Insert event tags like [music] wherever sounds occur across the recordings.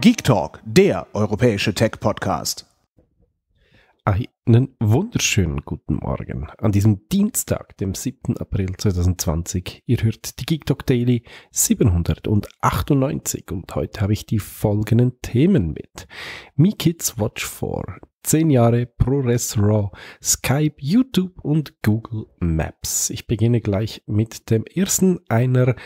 Geek Talk, der europäische Tech-Podcast. Einen wunderschönen guten Morgen an diesem Dienstag, dem 7. April 2020. Ihr hört die Geek Talk Daily 798 und heute habe ich die folgenden Themen mit. Me Kids Watch 4, 10 Jahre ProRes Raw, Skype, YouTube und Google Maps. Ich beginne gleich mit dem ersten einer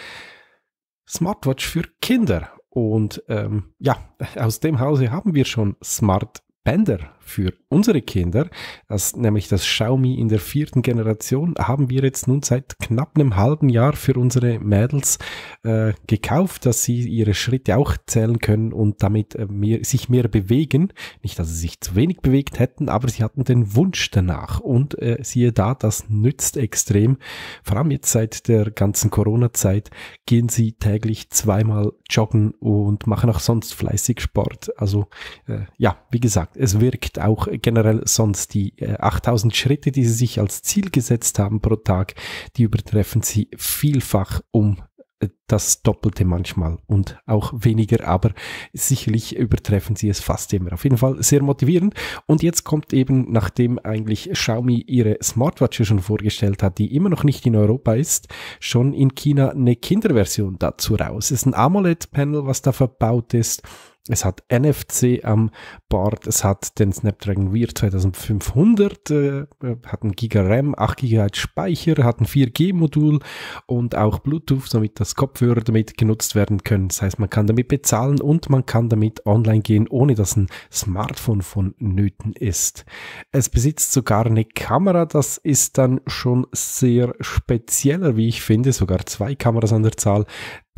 Smartwatch für Kinder. Und ähm, ja, aus dem Hause haben wir schon Smart Bänder für unsere Kinder, das, nämlich das Xiaomi in der vierten Generation, haben wir jetzt nun seit knapp einem halben Jahr für unsere Mädels äh, gekauft, dass sie ihre Schritte auch zählen können und damit äh, mehr, sich mehr bewegen. Nicht, dass sie sich zu wenig bewegt hätten, aber sie hatten den Wunsch danach. Und äh, siehe da, das nützt extrem. Vor allem jetzt seit der ganzen Corona-Zeit gehen sie täglich zweimal joggen und machen auch sonst fleißig Sport. Also äh, ja, wie gesagt, es wirkt ist auch generell sonst die 8000 äh, Schritte, die sie sich als Ziel gesetzt haben pro Tag, die übertreffen sie vielfach um äh, das Doppelte manchmal und auch weniger, aber sicherlich übertreffen sie es fast immer. Auf jeden Fall sehr motivierend. Und jetzt kommt eben, nachdem eigentlich Xiaomi ihre Smartwatch schon vorgestellt hat, die immer noch nicht in Europa ist, schon in China eine Kinderversion dazu raus. Es ist ein AMOLED-Panel, was da verbaut ist es hat NFC am Board, es hat den Snapdragon Weir 2500, äh, äh, hat einen Giga RAM, 8 GB Speicher, hat ein 4G-Modul und auch Bluetooth, damit das Kopfhörer damit genutzt werden können. Das heißt, man kann damit bezahlen und man kann damit online gehen, ohne dass ein Smartphone vonnöten ist. Es besitzt sogar eine Kamera, das ist dann schon sehr spezieller, wie ich finde, sogar zwei Kameras an der Zahl,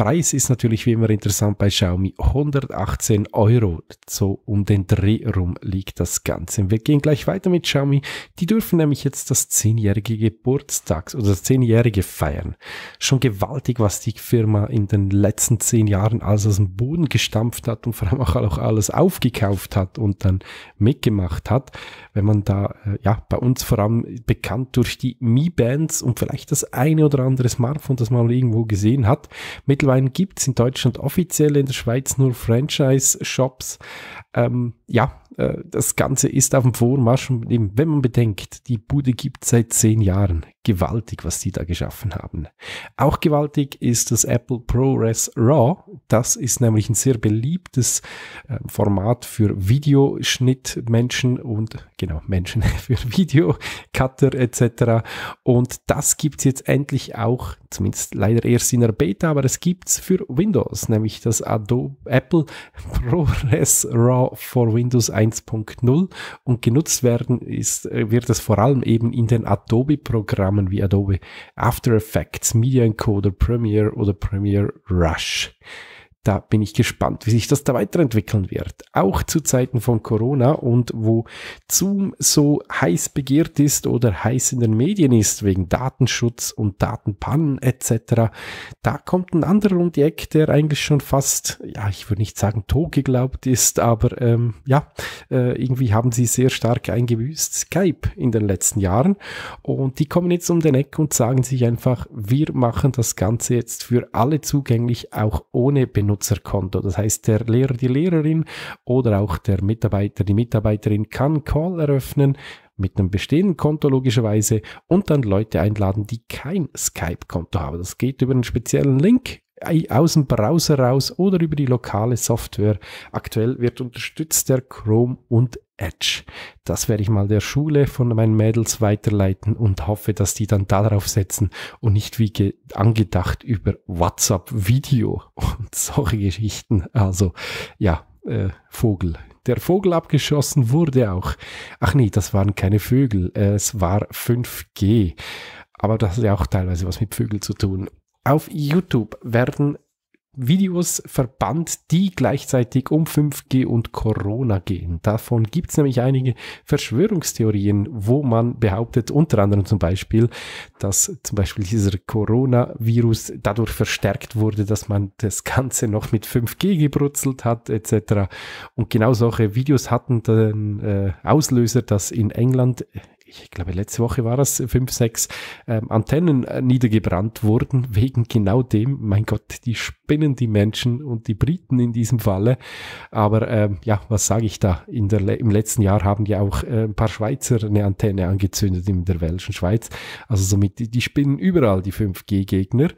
Preis ist natürlich wie immer interessant bei Xiaomi. 118 Euro. So um den Dreh rum liegt das Ganze. Wir gehen gleich weiter mit Xiaomi. Die dürfen nämlich jetzt das 10-jährige Geburtstags- oder das 10-jährige feiern. Schon gewaltig, was die Firma in den letzten 10 Jahren alles aus dem Boden gestampft hat und vor allem auch alles aufgekauft hat und dann mitgemacht hat. Wenn man da, äh, ja, bei uns vor allem bekannt durch die Mi-Bands und vielleicht das eine oder andere Smartphone, das man irgendwo gesehen hat. Mittlerweile Rotwein gibt es in Deutschland offiziell, in der Schweiz nur Franchise-Shops. Ähm, ja, äh, das Ganze ist auf dem Vormarsch. wenn man bedenkt, die Bude gibt seit zehn Jahren. Gewaltig, was die da geschaffen haben. Auch gewaltig ist das Apple ProRes RAW. Das ist nämlich ein sehr beliebtes ähm, Format für Videoschnittmenschen und, genau, Menschen [laughs] für Videocutter etc. Und das gibt es jetzt endlich auch, zumindest leider erst in der Beta, aber es gibt es für Windows, nämlich das Adobe Apple [laughs] ProRes RAW for Windows. Windows 1.0 und genutzt werden ist, äh, wird es vor allem eben in den Adobe-Programmen wie Adobe After Effects, Media Encoder, Premiere oder Premiere Rush. Da bin ich gespannt, wie sich das da weiterentwickeln wird. Auch zu Zeiten von Corona und wo Zoom so heiß begehrt ist oder heiß in den Medien ist wegen Datenschutz und Datenpannen etc. Da kommt ein anderer um die Ecke, der eigentlich schon fast, ja, ich würde nicht sagen tot geglaubt ist, aber ähm, ja, äh, irgendwie haben sie sehr stark eingebüßt Skype in den letzten Jahren und die kommen jetzt um den Eck und sagen sich einfach, wir machen das Ganze jetzt für alle zugänglich, auch ohne Benutzer Nutzerkonto. Das heißt, der Lehrer, die Lehrerin oder auch der Mitarbeiter, die Mitarbeiterin kann Call eröffnen mit einem bestehenden Konto logischerweise und dann Leute einladen, die kein Skype-Konto haben. Das geht über einen speziellen Link aus dem Browser raus oder über die lokale Software. Aktuell wird unterstützt der Chrome und Edge. Das werde ich mal der Schule von meinen Mädels weiterleiten und hoffe, dass die dann darauf setzen und nicht wie angedacht über WhatsApp Video und solche Geschichten. Also ja, äh, Vogel. Der Vogel abgeschossen wurde auch. Ach nee, das waren keine Vögel, es war 5G. Aber das hat ja auch teilweise was mit Vögeln zu tun. Auf YouTube werden Videos verbannt, die gleichzeitig um 5G und Corona gehen. Davon gibt es nämlich einige Verschwörungstheorien, wo man behauptet, unter anderem zum Beispiel, dass zum Beispiel dieser Coronavirus dadurch verstärkt wurde, dass man das Ganze noch mit 5G gebrutzelt hat, etc. Und genau solche Videos hatten den äh, Auslöser, dass in England ich glaube, letzte Woche war das, äh, fünf, sechs ähm, Antennen äh, niedergebrannt wurden, [laughs] wegen genau dem, mein Gott, die spinnen die Menschen und die Briten in diesem Falle. Aber ähm, ja, was sage ich da? In der, Le Im letzten Jahr haben ja auch äh, ein paar Schweizer eine Antenne angezündet in der Welschen Schweiz. Also somit, die, die spinnen überall die 5G-Gegner.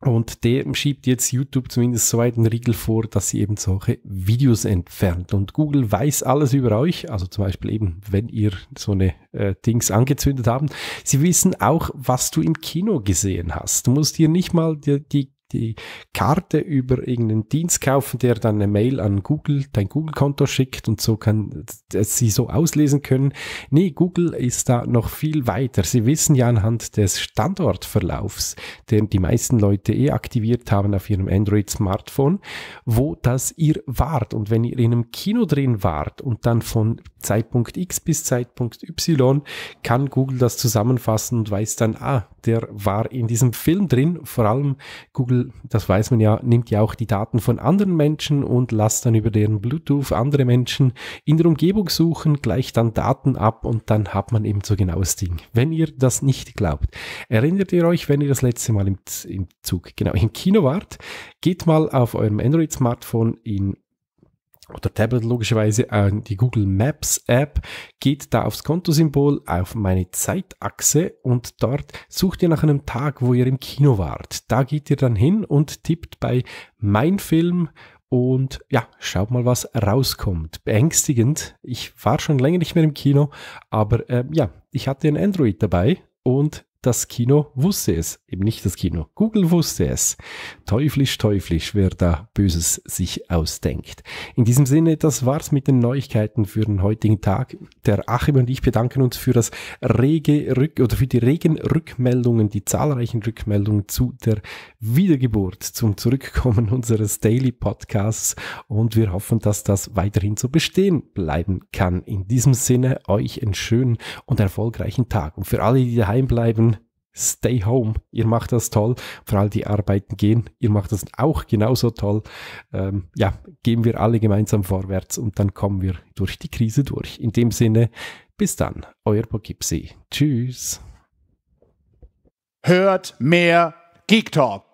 Und dem schiebt jetzt YouTube zumindest so einen Riegel vor, dass sie eben solche Videos entfernt. Und Google weiß alles über euch, also zum Beispiel eben, wenn ihr so eine äh, Dings angezündet haben. Sie wissen auch, was du im Kino gesehen hast. Du musst dir nicht mal die, die die Karte über irgendeinen Dienst kaufen, der dann eine Mail an Google, dein Google-Konto schickt und so kann sie so auslesen können. Nee, Google ist da noch viel weiter. Sie wissen ja anhand des Standortverlaufs, den die meisten Leute eh aktiviert haben auf ihrem Android-Smartphone, wo das ihr wart. Und wenn ihr in einem Kino drin wart und dann von Zeitpunkt X bis Zeitpunkt Y kann Google das zusammenfassen und weiß dann, ah, der war in diesem Film drin. Vor allem Google Apple, das weiß man ja, nimmt ja auch die Daten von anderen Menschen und lässt dann über deren Bluetooth andere Menschen in der Umgebung suchen, gleicht dann Daten ab und dann hat man eben so genaues Ding. Wenn ihr das nicht glaubt, erinnert ihr euch, wenn ihr das letzte Mal im, im Zug, genau, im Kino wart, geht mal auf eurem Android-Smartphone in oder Tablet logischerweise, äh, die Google Maps App, geht da aufs Kontosymbol, auf meine Zeitachse und dort sucht ihr nach einem Tag, wo ihr im Kino wart. Da geht ihr dann hin und tippt bei Mein Film und ja, schaut mal, was rauskommt. Beängstigend. Ich war schon länger nicht mehr im Kino, aber äh, ja, ich hatte ein Android dabei und das Kino wusste es, eben nicht das Kino. Google wusste es. Teuflisch, teuflisch, wer da Böses sich ausdenkt. In diesem Sinne, das war's mit den Neuigkeiten für den heutigen Tag. Der Achim und ich bedanken uns für das rege Rück oder für die regen Rückmeldungen, die zahlreichen Rückmeldungen zu der Wiedergeburt, zum Zurückkommen [laughs] unseres Daily Podcasts und wir hoffen, dass das weiterhin so bestehen bleiben kann. In diesem Sinne euch einen schönen und erfolgreichen Tag und für alle, die daheim bleiben, Stay home. Ihr macht das toll. Vor allem die Arbeiten gehen. Ihr macht das auch genauso toll. Ähm, ja, gehen wir alle gemeinsam vorwärts und dann kommen wir durch die Krise durch. In dem Sinne, bis dann. Euer Poughkeepsie. Tschüss. Hört mehr Geek Talk.